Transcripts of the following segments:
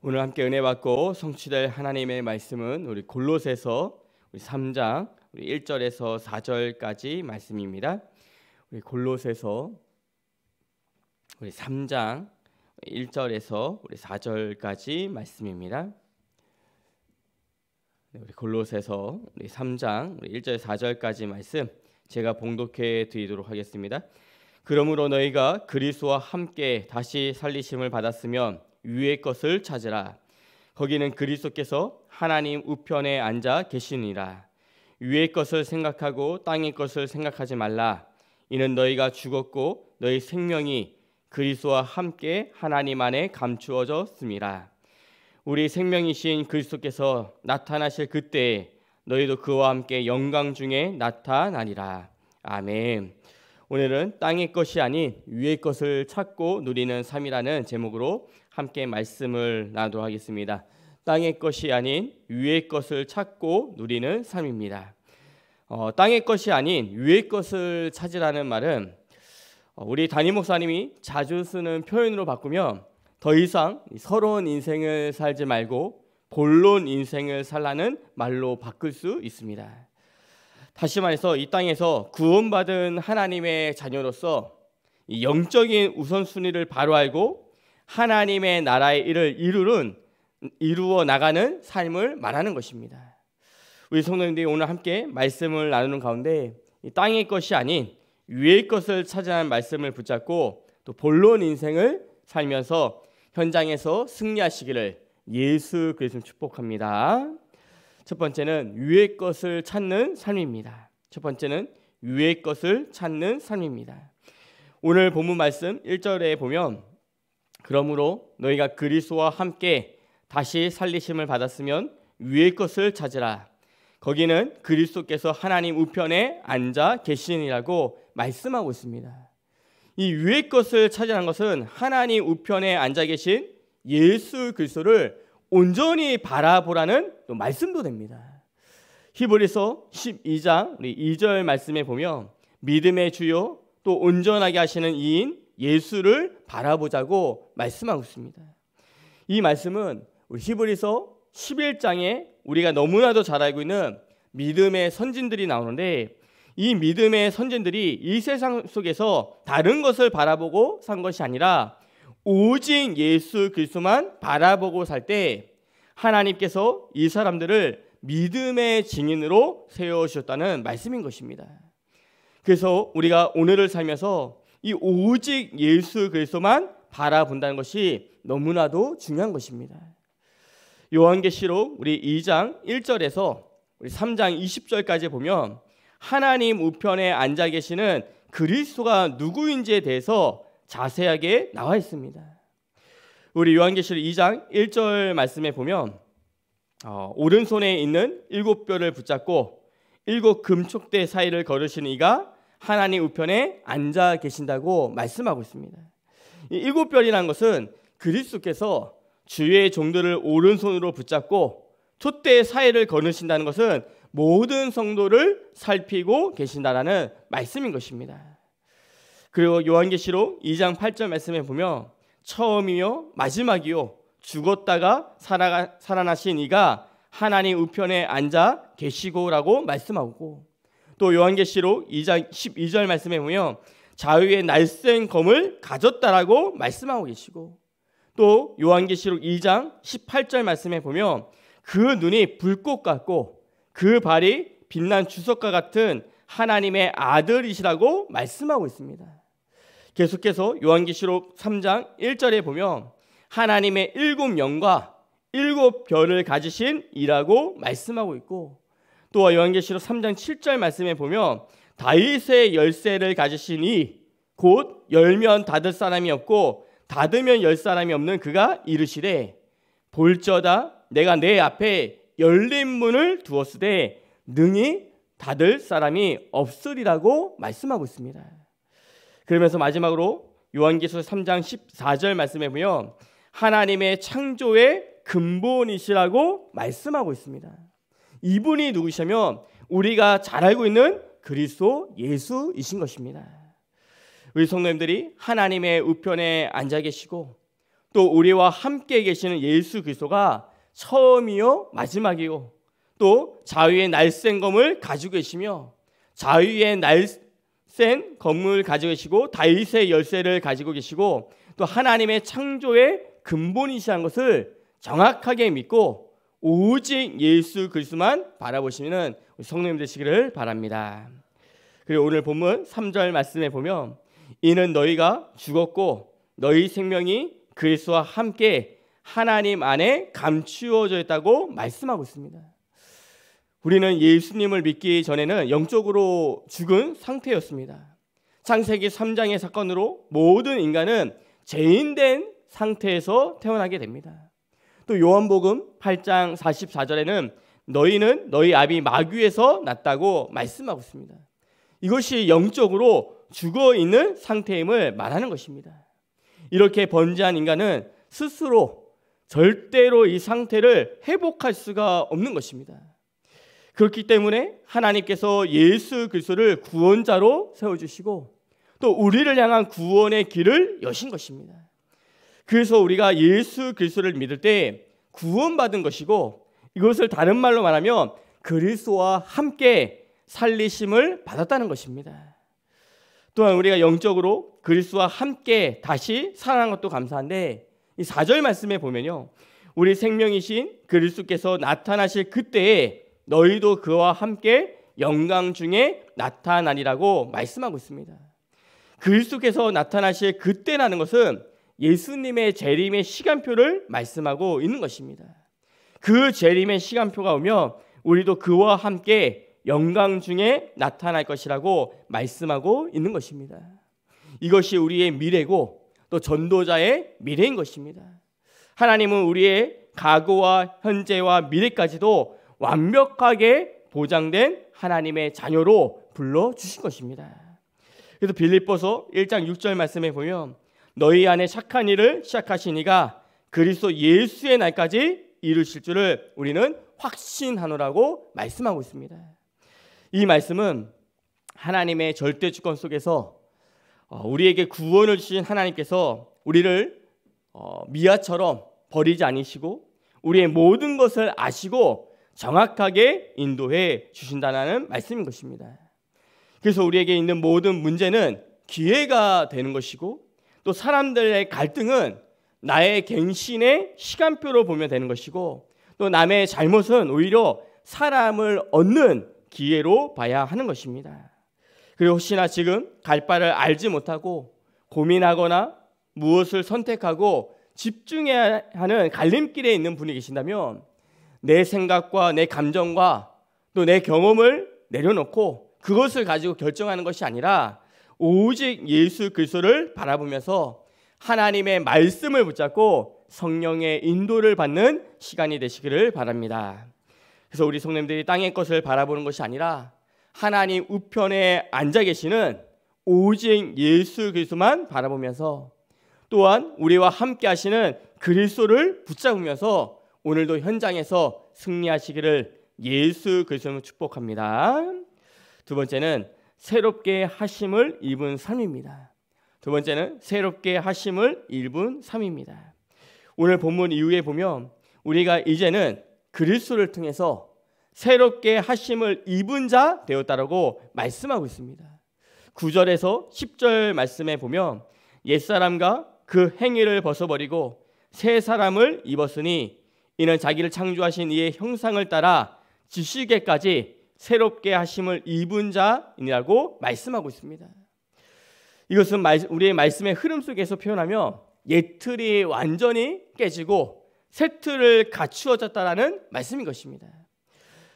오늘 함께 은혜 받고 성취될 하나님의 말씀은 우리 골로새서 우리 3장 우리 1절에서 4절까지 말씀입니다. 우리 골로새서 우리 3장 1절에서 우리 4절까지 말씀입니다. 네, 우리 골로새서 우리 3장 우리 1절 4절까지 말씀 제가 봉독해 드리도록 하겠습니다. 그러므로 너희가 그리스도와 함께 다시 살리심을 받았으면 위의 것을 찾으라. 거기는 그리스도께서 하나님 우편에 앉아 계시니라. 위의 것을 생각하고 땅의 것을 생각하지 말라. 이는 너희가 죽었고 너희 생명이 그리스도와 함께 하나님 안에 감추어졌습니다 우리 생명이신 그리스도께서 나타나실 그때에 너희도 그와 함께 영광 중에 나타나니라 아멘. 오늘은 땅의 것이 아닌 위의 것을 찾고 누리는 삶이라는 제목으로 함께 말씀을 나누도록 하겠습니다. 땅의 것이 아닌 위의 것을 찾고 누리는 삶입니다. 어, 땅의 것이 아닌 위의 것을 찾으라는 말은 어, 우리 담임 목사님이 자주 쓰는 표현으로 바꾸며 더 이상 서러운 인생을 살지 말고 본론 인생을 살라는 말로 바꿀 수 있습니다. 다시 말해서 이 땅에서 구원받은 하나님의 자녀로서 영적인 우선순위를 바로 알고 하나님의 나라의 일을 이루는 이루어 나가는 삶을 말하는 것입니다. 우리 성도님들이 오늘 함께 말씀을 나누는 가운데 땅의 것이 아닌 위의 것을 찾으는 말씀을 붙잡고 또 본론 인생을 살면서 현장에서 승리하시기를 예수 그리스도 축복합니다. 첫 번째는 위의 것을 찾는 삶입니다. 첫 번째는 위의 것을 찾는 삶입니다. 오늘 본문 말씀 1절에 보면 그러므로 너희가 그리스도와 함께 다시 살리심을 받았으면 위의 것을 찾으라. 거기는 그리스도께서 하나님 우편에 앉아 계시니라고 말씀하고 있습니다. 이 위의 것을 찾으라는 것은 하나님 우편에 앉아 계신 예수 그리스도를 온전히 바라보라는 말씀도 됩니다. 히브리서 12장 2절 말씀에 보면 믿음의 주요 또 온전하게 하시는 이인 예수를 바라보자고 말씀하고 있습니다. 이 말씀은 우리 히브리서 11장에 우리가 너무나도 잘 알고 있는 믿음의 선진들이 나오는데 이 믿음의 선진들이 이 세상 속에서 다른 것을 바라보고 산 것이 아니라 오직 예수 그리스도만 바라보고 살 때 하나님께서 이 사람들을 믿음의 증인으로 세워 주셨다는 말씀인 것입니다. 그래서 우리가 오늘을 살면서 이 오직 예수 그리스도만 바라본다는 것이 너무나도 중요한 것입니다. 요한계시록 우리 2장 1절에서 우리 3장 20절까지 보면 하나님 우편에 앉아 계시는 그리스도가 누구인지에 대해서 자세하게 나와 있습니다. 우리 요한계시록 2장 1절 말씀에 보면 어, 오른손에 있는 일곱 뼈를 붙잡고 일곱 금촉대 사이를 걸으시는 이가 하나님 우편에 앉아 계신다고 말씀하고 있습니다. 일곱 별이라는 것은 그리스도께서 주의 종들을 오른손으로 붙잡고 초대 사회를 거느신다는 것은 모든 성도를 살피고 계신다라는 말씀인 것입니다. 그리고 요한계시록 2장 8절 말씀에 보면 처음이요 마지막이요 죽었다가 살아나신 이가 하나님 우편에 앉아 계시고라고 말씀하고 또 요한계시록 2장 12절 말씀에 보면 자유의 날쌘 검을 가졌다라고 말씀하고 계시고 또 요한계시록 2장 18절 말씀에 보면 그 눈이 불꽃 같고 그 발이 빛난 주석과 같은 하나님의 아들이시라고 말씀하고 있습니다. 계속해서 요한계시록 3장 1절에 보면 하나님의 일곱 영과 일곱 별을 가지신 이라고 말씀하고 있고 또 요한계시록 3장 7절 말씀에 보면 다윗의 열쇠를 가지시니 곧 열면 닫을 사람이 없고 닫으면 열 사람이 없는 그가 이르시되 볼저다 내가 내 앞에 열린 문을 두었으되 능히 닫을 사람이 없으리라고 말씀하고 있습니다. 그러면서 마지막으로 요한계시록 3장 14절 말씀에 보면 하나님의 창조의 근본이시라고 말씀하고 있습니다. 이분이 누구시냐면 우리가 잘 알고 있는 그리스도 예수이신 것입니다. 우리 성도님들이 하나님의 우편에 앉아 계시고 또 우리와 함께 계시는 예수 그리스도가 처음이요 마지막이요 또 자유의 날쌘 검을 가지고 계시며 자유의 날쌘 검을 가지고 계시고 다윗의 열쇠를 가지고 계시고 또 하나님의 창조의 근본이시라는 것을 정확하게 믿고 오직 예수 그리스도만 바라보시면 성령님 되시기를 바랍니다. 그리고 오늘 본문 3절 말씀에 보면 이는 너희가 죽었고 너희 생명이 그리스도와 함께 하나님 안에 감추어져 있다고 말씀하고 있습니다. 우리는 예수님을 믿기 전에는 영적으로 죽은 상태였습니다. 창세기 3장의 사건으로 모든 인간은 죄인된 상태에서 태어나게 됩니다. 또 요한복음 8장 44절에는 너희는 너희 아비 마귀에서 났다고 말씀하고 있습니다. 이것이 영적으로 죽어 있는 상태임을 말하는 것입니다. 이렇게 번지한 인간은 스스로 절대로 이 상태를 회복할 수가 없는 것입니다. 그렇기 때문에 하나님께서 예수 그리스도를 구원자로 세워 주시고 또 우리를 향한 구원의 길을 여신 것입니다. 그래서 우리가 예수 그리스도를 믿을 때 구원받은 것이고 이것을 다른 말로 말하면 그리스도와 함께 살리심을 받았다는 것입니다. 또한 우리가 영적으로 그리스도와 함께 다시 살아난 것도 감사한데 이 4절 말씀에 보면요. 우리 생명이신 그리스도께서 나타나실 그때에 너희도 그와 함께 영광 중에 나타나리라고 말씀하고 있습니다. 그리스도께서 나타나실 그때라는 것은 예수님의 재림의 시간표를 말씀하고 있는 것입니다. 그 재림의 시간표가 오면 우리도 그와 함께 영광 중에 나타날 것이라고 말씀하고 있는 것입니다. 이것이 우리의 미래고 또 전도자의 미래인 것입니다. 하나님은 우리의 과거와 현재와 미래까지도 완벽하게 보장된 하나님의 자녀로 불러 주신 것입니다. 그래서 빌립보서 1장 6절 말씀에 보면 너희 안에 착한 일을 시작하시니가 그리스도 예수의 날까지 이루실 줄을 우리는 확신하노라고 말씀하고 있습니다. 이 말씀은 하나님의 절대 주권 속에서 어, 우리에게 구원을 주신 하나님께서 우리를 어, 미아처럼 버리지 아니시고 우리의 모든 것을 아시고 정확하게 인도해 주신다는 말씀인 것입니다. 그래서 우리에게 있는 모든 문제는 기회가 되는 것이고 또 사람들의 갈등은 나의 갱신의 시간표로 보면 되는 것이고 또 남의 잘못은 오히려 사람을 얻는 기회로 봐야 하는 것입니다. 그리고 혹시나 지금 갈 바를 알지 못하고 고민하거나 무엇을 선택하고 집중해야 하는 갈림길에 있는 분이 계신다면 내 생각과 내 감정과 또 내 경험을 내려놓고 그것을 가지고 결정하는 것이 아니라 오직 예수 그리스도를 바라보면서 하나님의 말씀을 붙잡고 성령의 인도를 받는 시간이 되시기를 바랍니다. 그래서 우리 성님들이 땅의 것을 바라보는 것이 아니라 하나님 우편에 앉아 계시는 오직 예수 그리스도만 바라보면서 또한 우리와 함께 하시는 그리스도를 붙잡으면서 오늘도 현장에서 승리하시기를 예수 그리스도로 축복합니다. 두 번째는 새롭게 하심을 입은 삶입니다. 두 번째는 새롭게 하심을 입은 삶입니다. 오늘 본문 이후에 보면 우리가 이제는 그리스도를 통해서 새롭게 하심을 입은 자 되었다라고 말씀하고 있습니다. 9절에서 10절 말씀에 보면 옛사람과 그 행위를 벗어버리고 새 사람을 입었으니 이는 자기를 창조하신 이의 형상을 따라 지식에까지 새롭게 하심을 입은 자이라고 말씀하고 있습니다. 이것은 우리의 말씀의 흐름 속에서 표현하며 옛 틀이 완전히 깨지고 새 틀을 갖추어졌다라는 말씀인 것입니다.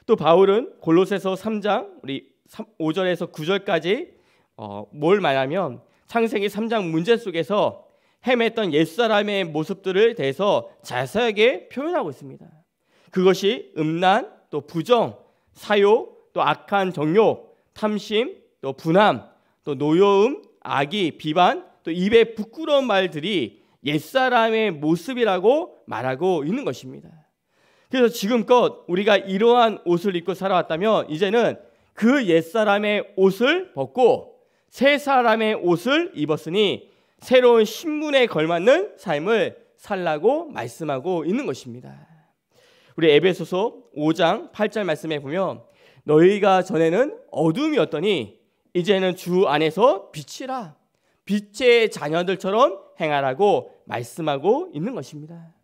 또 바울은 골로새서 3장 우리 5절에서 9절까지 어, 뭘 말하면 창세기 3장 문제 속에서 헤맸던 옛사람의 모습들을 대해서 자세하게 표현하고 있습니다. 그것이 음란 또 부정 사욕, 또 악한 정욕, 탐심, 또 분함, 또 노여움, 악의, 비반, 또 입에 부끄러운 말들이 옛사람의 모습이라고 말하고 있는 것입니다. 그래서 지금껏 우리가 이러한 옷을 입고 살아왔다면 이제는 그 옛사람의 옷을 벗고 새 사람의 옷을 입었으니 새로운 신분에 걸맞는 삶을 살라고 말씀하고 있는 것입니다. 우리 에베소서 5장 8절 말씀에 보면 너희가 전에는 어둠이었더니 이제는 주 안에서 빛이라 빛의 자녀들처럼 행하라고 말씀하고 있는 것입니다.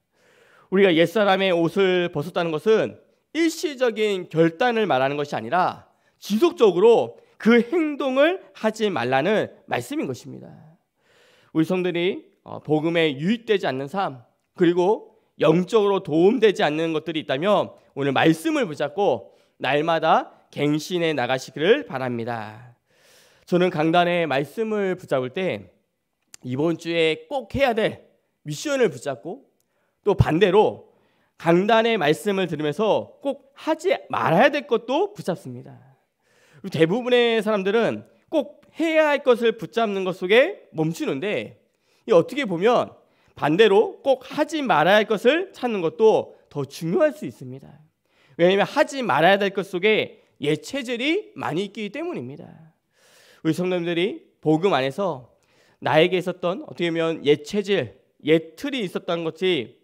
우리가 옛사람의 옷을 벗었다는 것은 일시적인 결단을 말하는 것이 아니라 지속적으로 그 행동을 하지 말라는 말씀인 것입니다. 우리 성들이 어, 복음에 유입되지 않는 삶 그리고 영적으로 도움되지 않는 것들이 있다면 오늘 말씀을 붙잡고 날마다 갱신해 나가시기를 바랍니다. 저는 강단의 말씀을 붙잡을 때 이번 주에 꼭 해야 될 미션을 붙잡고 또 반대로 강단의 말씀을 들으면서 꼭 하지 말아야 될 것도 붙잡습니다. 대부분의 사람들은 꼭 해야 할 것을 붙잡는 것 속에 멈추는데 어떻게 보면 반대로 꼭 하지 말아야 할 것을 찾는 것도 더 중요할 수 있습니다. 왜냐하면 하지 말아야 될 것 속에 예체질이 많이 있기 때문입니다. 우리 성도님들이 복음 안에서 나에게 있었던 어떻게 보면 예체질, 예틀이 있었던 것이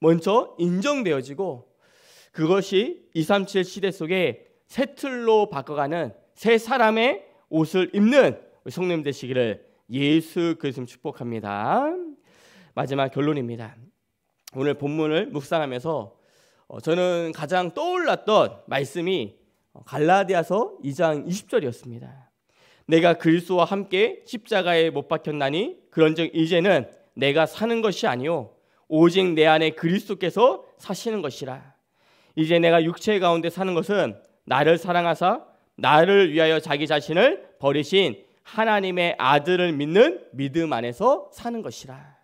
먼저 인정되어지고 그것이 237 시대 속에 새 틀로 바꿔가는 새 사람의 옷을 입는 성님 되시기를 예수 그리스도 축복합니다. 마지막 결론입니다. 오늘 본문을 묵상하면서 어, 저는 가장 떠올랐던 말씀이 어, 갈라디아서 2장 20절이었습니다. 내가 그리스도와 함께 십자가에 못 박혔나니 그런즉 이제는 내가 사는 것이 아니요 오직 내 안에 그리스도께서 사시는 것이라. 이제 내가 육체 가운데 사는 것은 나를 사랑하사 나를 위하여 자기 자신을 버리신 하나님의 아들을 믿는 믿음 안에서 사는 것이라.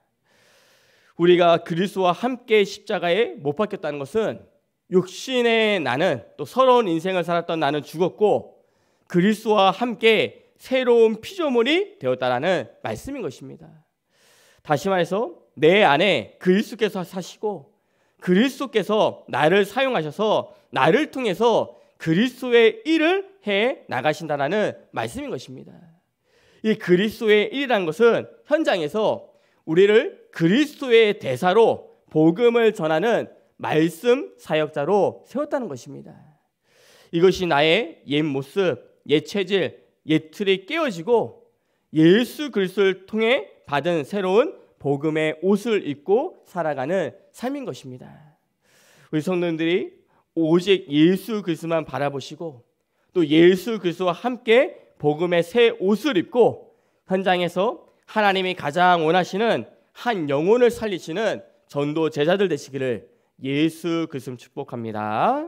우리가 그리스와 함께 십자가에 못 박혔다는 것은 육신의 나는 또 서러운 인생을 살았던 나는 죽었고 그리스와 함께 새로운 피조물이 되었다라는 말씀인 것입니다. 다시 말해서 내 안에 그리스께서 사시고 그리스도께서 나를 사용하셔서 나를 통해서 그리스도의 일을 해 나가신다라는 말씀인 것입니다. 이 그리스도의 일이라는 것은 현장에서 우리를 그리스도의 대사로 복음을 전하는 말씀 사역자로 세웠다는 것입니다. 이것이 나의 옛 모습, 옛 체질, 옛 틀이 깨어지고 예수 그리스도를 통해 받은 새로운 복음의 옷을 입고 살아가는 삶인 것입니다. 우리 성도들이 오직 예수 그리스도만 바라보시고 또 예수 그리스도와 함께 복음의 새 옷을 입고 현장에서 하나님이 가장 원하시는 한 영혼을 살리시는 전도 제자들 되시기를 예수 그슴 축복합니다.